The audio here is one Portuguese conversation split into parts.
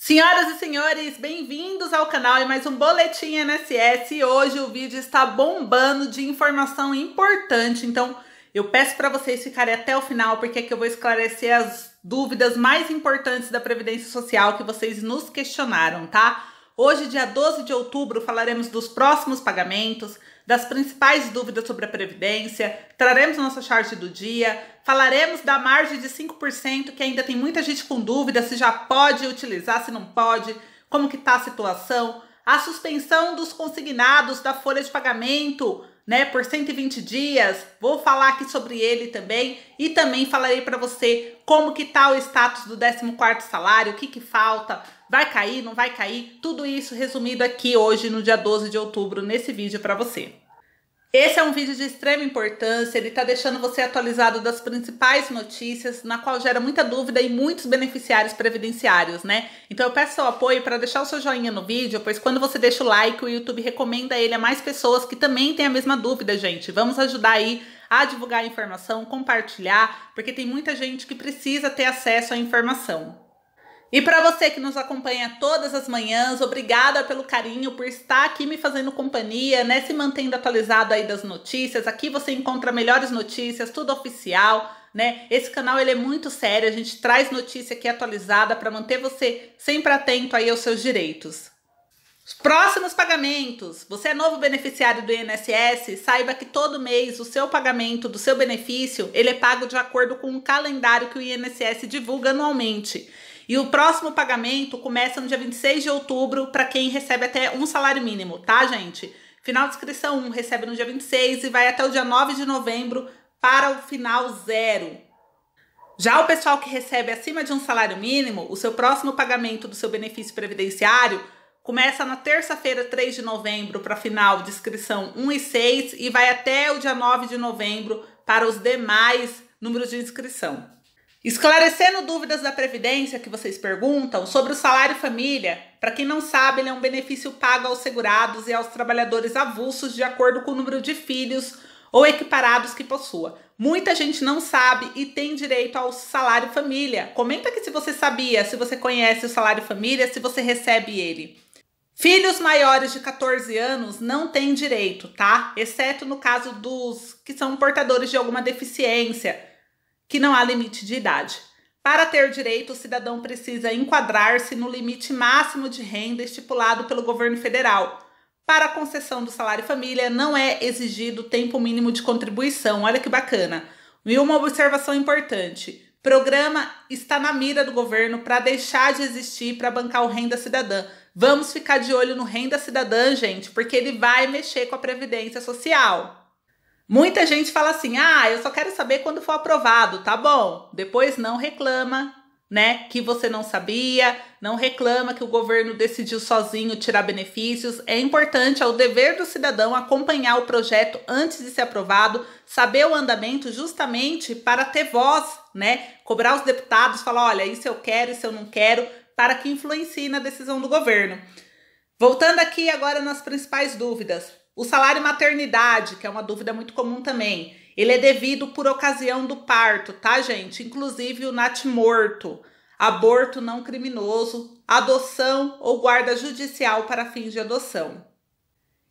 Senhoras e senhores, bem-vindos ao canal e mais um Boletim NSS. E hoje o vídeo está bombando de informação importante, então eu peço para vocês ficarem até o final, porque é que eu vou esclarecer as dúvidas mais importantes da Previdência Social que vocês nos questionaram, tá? Hoje, dia 12 de outubro, falaremos dos próximos pagamentos, das principais dúvidas sobre a Previdência, traremos nossa charge do dia, falaremos da margem de 5%, que ainda tem muita gente com dúvida se já pode utilizar, se não pode, como que está a situação, a suspensão dos consignados da folha de pagamento, né, por 120 dias. Vou falar aqui sobre ele também e também falarei para você como que tá o status do 14º salário, o que que falta, Vai cair, não vai cair? Tudo isso resumido aqui hoje, no dia 12 de outubro, nesse vídeo para você. Esse é um vídeo de extrema importância, ele está deixando você atualizado das principais notícias, na qual gera muita dúvida e muitos beneficiários previdenciários, né? Então eu peço seu apoio para deixar o seu joinha no vídeo, pois quando você deixa o like, o YouTube recomenda ele a mais pessoas que também têm a mesma dúvida, gente. Vamos ajudar aí a divulgar a informação, compartilhar, porque tem muita gente que precisa ter acesso à informação. E para você que nos acompanha todas as manhãs, obrigada pelo carinho, por estar aqui me fazendo companhia, né? Se mantendo atualizado aí das notícias. Aqui você encontra melhores notícias, tudo oficial, né? Esse canal ele é muito sério, a gente traz notícia aqui atualizada para manter você sempre atento aí aos seus direitos. Os próximos pagamentos. Você é novo beneficiário do INSS? Saiba que todo mês o seu pagamento do seu benefício, ele é pago de acordo com o calendário que o INSS divulga anualmente. E o próximo pagamento começa no dia 26 de outubro para quem recebe até um salário mínimo, tá, gente? Final de inscrição 1 recebe no dia 26 e vai até o dia 9 de novembro para o final zero. Já o pessoal que recebe acima de um salário mínimo, o seu próximo pagamento do seu benefício previdenciário começa na terça-feira, 3 de novembro, para final de inscrição 1 e 6 e vai até o dia 9 de novembro para os demais números de inscrição. Esclarecendo dúvidas da Previdência que vocês perguntam sobre o salário família, para quem não sabe, ele é um benefício pago aos segurados e aos trabalhadores avulsos de acordo com o número de filhos ou equiparados que possua. Muita gente não sabe e tem direito ao salário família. Comenta aqui se você sabia, se você conhece o salário família, se você recebe ele. Filhos maiores de 14 anos não têm direito, tá? Exceto no caso dos que são portadores de alguma deficiência que não há limite de idade. Para ter direito, o cidadão precisa enquadrar-se no limite máximo de renda estipulado pelo governo federal. Para a concessão do salário família, não é exigido tempo mínimo de contribuição. Olha que bacana. E uma observação importante: programa está na mira do governo para deixar de existir para bancar o Renda Cidadã. Vamos ficar de olho no Renda Cidadã, gente, porque ele vai mexer com a Previdência Social. Muita gente fala assim: ah, eu só quero saber quando for aprovado, tá bom? Depois não reclama, né? Que você não sabia, não reclama que o governo decidiu sozinho tirar benefícios. É importante, é o dever do cidadão acompanhar o projeto antes de ser aprovado, saber o andamento justamente para ter voz, né? Cobrar os deputados, falar: olha, isso eu quero, isso eu não quero, para que influencie na decisão do governo. Voltando aqui agora nas principais dúvidas. O salário maternidade, que é uma dúvida muito comum também, ele é devido por ocasião do parto, tá, gente? Inclusive o natimorto, aborto não criminoso, adoção ou guarda judicial para fins de adoção.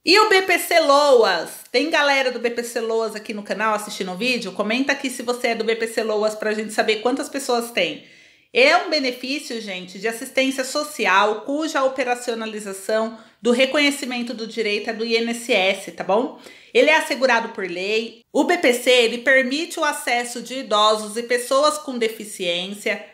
E o BPC Loas? Tem galera do BPC Loas aqui no canal assistindo o vídeo? Comenta aqui se você é do BPC Loas para a gente saber quantas pessoas tem. É um benefício, gente, de assistência social cuja operacionalização do reconhecimento do direito é do INSS, tá bom? Ele é assegurado por lei. O BPC ele permite o acesso de idosos e pessoas com deficiência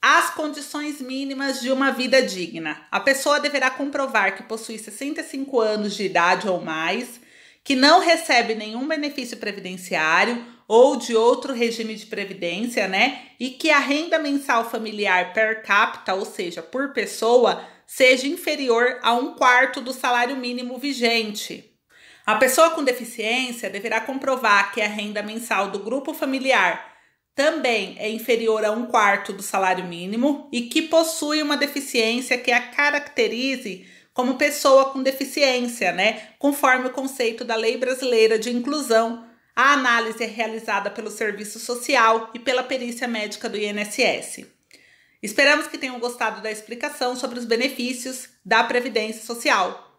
às condições mínimas de uma vida digna. A pessoa deverá comprovar que possui 65 anos de idade ou mais, que não recebe nenhum benefício previdenciário ou de outro regime de previdência, né? E que a renda mensal familiar per capita, ou seja, por pessoa, seja inferior a um quarto do salário mínimo vigente. A pessoa com deficiência deverá comprovar que a renda mensal do grupo familiar também é inferior a um quarto do salário mínimo e que possui uma deficiência que a caracterize como pessoa com deficiência, né? Conforme o conceito da Lei Brasileira de Inclusão a análise é realizada pelo Serviço Social e pela perícia médica do INSS. Esperamos que tenham gostado da explicação sobre os benefícios da Previdência Social.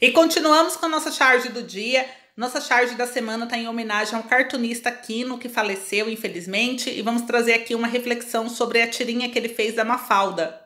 E continuamos com a nossa charge do dia. Nossa charge da semana está em homenagem ao cartunista Kino, que faleceu, infelizmente, e vamos trazer aqui uma reflexão sobre a tirinha que ele fez da Mafalda.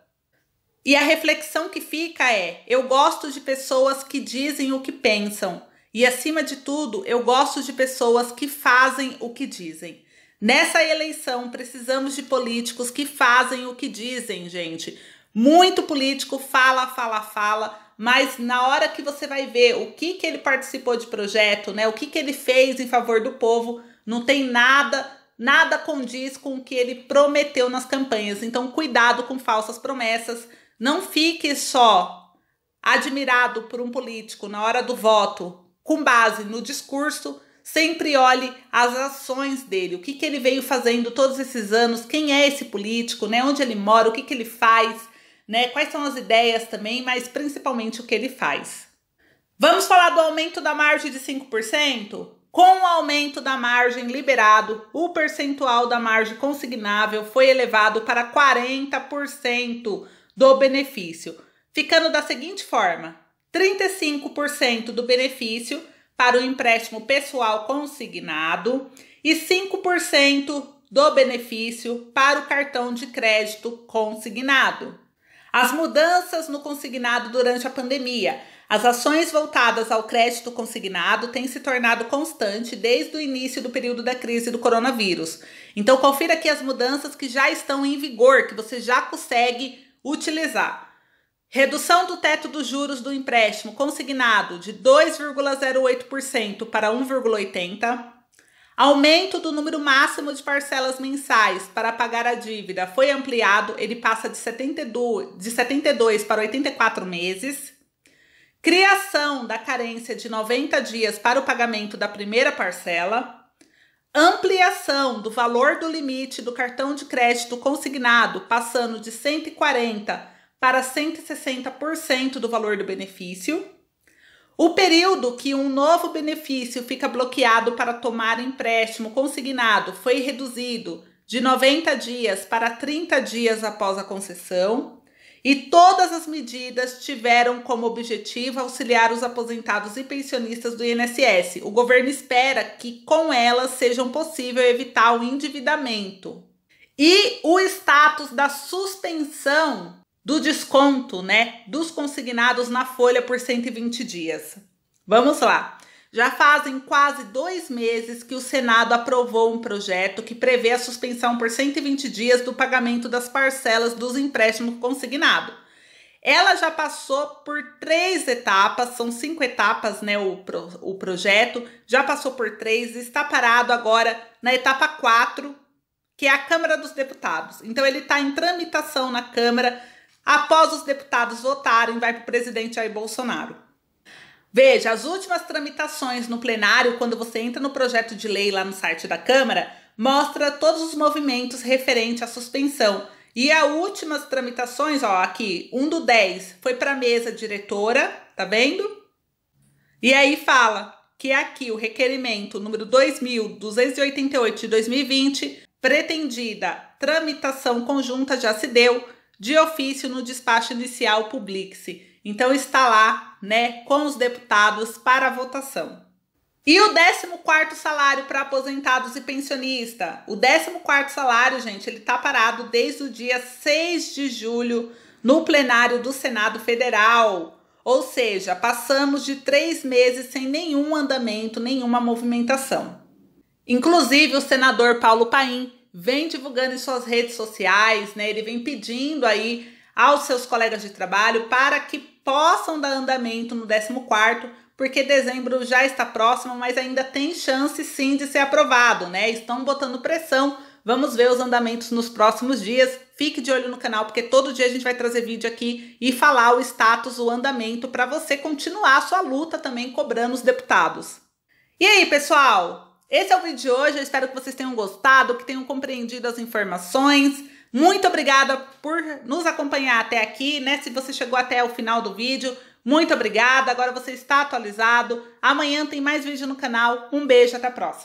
E a reflexão que fica é: eu gosto de pessoas que dizem o que pensam. E acima de tudo, eu gosto de pessoas que fazem o que dizem. Nessa eleição, precisamos de políticos que fazem o que dizem, gente. Muito político fala, fala, fala, mas na hora que você vai ver o que, que ele participou de projeto, né? O que, que ele fez em favor do povo, não tem nada, nada condiz com o que ele prometeu nas campanhas. Então, cuidado com falsas promessas. Não fique só admirado por um político na hora do voto, com base no discurso, sempre olhe as ações dele, o que, que ele veio fazendo todos esses anos, quem é esse político, né? Onde ele mora, o que, que ele faz, né? Quais são as ideias também, mas principalmente o que ele faz. Vamos falar do aumento da margem de 5%? Com o aumento da margem liberado, o percentual da margem consignável foi elevado para 40% do benefício, ficando da seguinte forma: 35% do benefício para o empréstimo pessoal consignado e 5% do benefício para o cartão de crédito consignado. As mudanças no consignado durante a pandemia. As ações voltadas ao crédito consignado têm se tornado constante desde o início do período da crise do coronavírus. Então, confira aqui as mudanças que já estão em vigor, que você já consegue utilizar. Redução do teto dos juros do empréstimo consignado de 2,08% para 1,80%. Aumento do número máximo de parcelas mensais para pagar a dívida foi ampliado, ele passa de 72, de 72 para 84 meses. Criação da carência de 90 dias para o pagamento da primeira parcela. Ampliação do valor do limite do cartão de crédito consignado, passando de 140 para 160% do valor do benefício. O período que um novo benefício fica bloqueado para tomar empréstimo consignado foi reduzido de 90 dias para 30 dias após a concessão. E todas as medidas tiveram como objetivo auxiliar os aposentados e pensionistas do INSS. O governo espera que com elas sejam possível evitar o endividamento. E o status da suspensão do desconto, né, dos consignados na folha por 120 dias. Vamos lá. Já fazem quase dois meses que o Senado aprovou um projeto que prevê a suspensão por 120 dias do pagamento das parcelas dos empréstimos consignado. Ela já passou por três etapas, são cinco etapas, né? O, pro, o projeto já passou por três e está parado agora na etapa quatro, que é a Câmara dos Deputados. Então, ele está em tramitação na Câmara Após os deputados votarem, vai para o presidente Jair Bolsonaro. Veja, as últimas tramitações no plenário, quando você entra no projeto de lei lá no site da Câmara, mostra todos os movimentos referente à suspensão. E as últimas tramitações, ó, aqui, um do 10 foi para a mesa diretora, tá vendo? E aí fala que aqui o requerimento número 2288 de 2020, pretendida tramitação conjunta já se deu de ofício no despacho inicial publique-se. Então está lá, né, com os deputados para votação. E o 14º salário para aposentados e pensionista. O 14º salário, gente, ele tá parado desde o dia 6 de julho no plenário do Senado Federal. Ou seja, passamos de três meses sem nenhum andamento, nenhuma movimentação. Inclusive, o senador Paulo Paim vem divulgando em suas redes sociais, né? Ele vem pedindo aí aos seus colegas de trabalho para que possam dar andamento no 14º, porque dezembro já está próximo, mas ainda tem chance sim de ser aprovado, né? Estão botando pressão. Vamos ver os andamentos nos próximos dias. Fique de olho no canal, porque todo dia a gente vai trazer vídeo aqui e falar o status, o andamento, para você continuar a sua luta também cobrando os deputados. E aí, pessoal? Esse é o vídeo de hoje. Eu espero que vocês tenham gostado, que tenham compreendido as informações. Muito obrigada por nos acompanhar até aqui, né? Se você chegou até o final do vídeo, muito obrigada. Agora você está atualizado. Amanhã tem mais vídeo no canal. Um beijo, até a próxima.